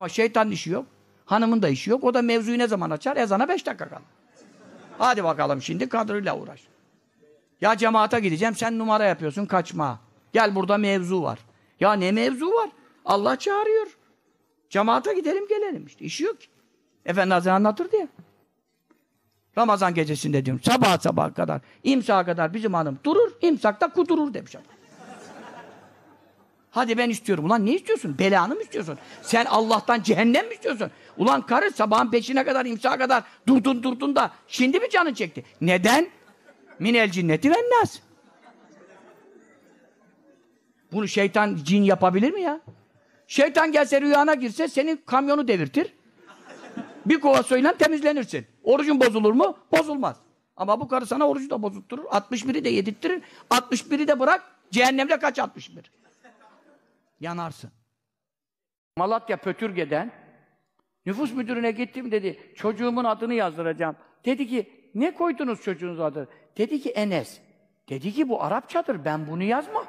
Ama şeytanın işi yok. Hanımın da işi yok. O da mevzuyu ne zaman açar? Ezana beş dakika kal. Hadi bakalım şimdi kadrıyla uğraş. Ya cemaate gideceğim sen numara yapıyorsun kaçma. Gel burada mevzu var. Ya ne mevzu var? Allah çağırıyor. Cemaate gidelim gelelim işte. İşi yok ki. Efendi Hazretleri anlatır diye. Ramazan gecesinde diyorum sabah sabah kadar imsaha kadar bizim hanım durur imsakta kudurur demiş adam. Hadi ben istiyorum. Ulan ne istiyorsun? Belanı mı istiyorsun? Sen Allah'tan cehennem mi istiyorsun? Ulan karı sabahın peşine kadar, imsa kadar durdun durdun da şimdi mi canın çekti? Neden? Minel cinneti vennas. Bunu şeytan cin yapabilir mi ya? Şeytan gelse rüyana girse senin kamyonu devirtir. Bir kova suyla temizlenirsin. Orucun bozulur mu? Bozulmaz. Ama bu karı sana orucu da bozutturur. 61'i de yedirttirir. 61'i de bırak. Cehennemde kaç 61? yanarsın. Malatya Pötürge'den nüfus müdürüne gittim dedi, çocuğumun adını yazdıracağım. Dedi ki, ne koydunuz çocuğunuz adı? Dedi ki Enes. Dedi ki bu Arapçadır, ben bunu yazma.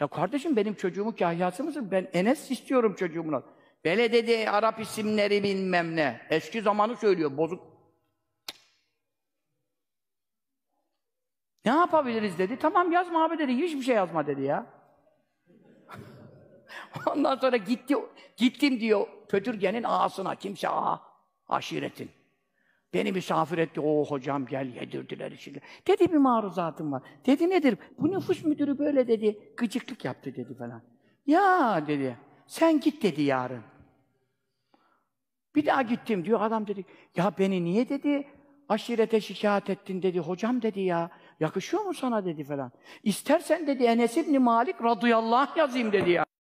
Ya kardeşim benim çocuğumun kahyası mısın? Ben Enes istiyorum çocuğumun adı. Böyle dedi Arap isimleri bilmem ne. Eski zamanı söylüyor, bozuk Ne yapabiliriz dedi. Tamam yazma abi dedi. Hiçbir şey yazma dedi ya. Ondan sonra gitti, gittim diyor Pötürge'nin ağasına. Kimse ağa, aşiretin. Beni misafir etti. O oh, hocam gel yedirdiler içinde. Dedi bir maruzatım var. Dedi nedir? Bu nüfus müdürü böyle dedi. Gıcıklık yaptı dedi falan. Ya dedi. Sen git dedi yarın. Bir daha gittim diyor. Adam dedi. Ya beni niye dedi? Aşirete şikayet ettin dedi. Hocam dedi ya yakışıyor mu sana dedi falan. İstersen dedi Enes İbni Malik radıyallahu anh yazayım dedi ya.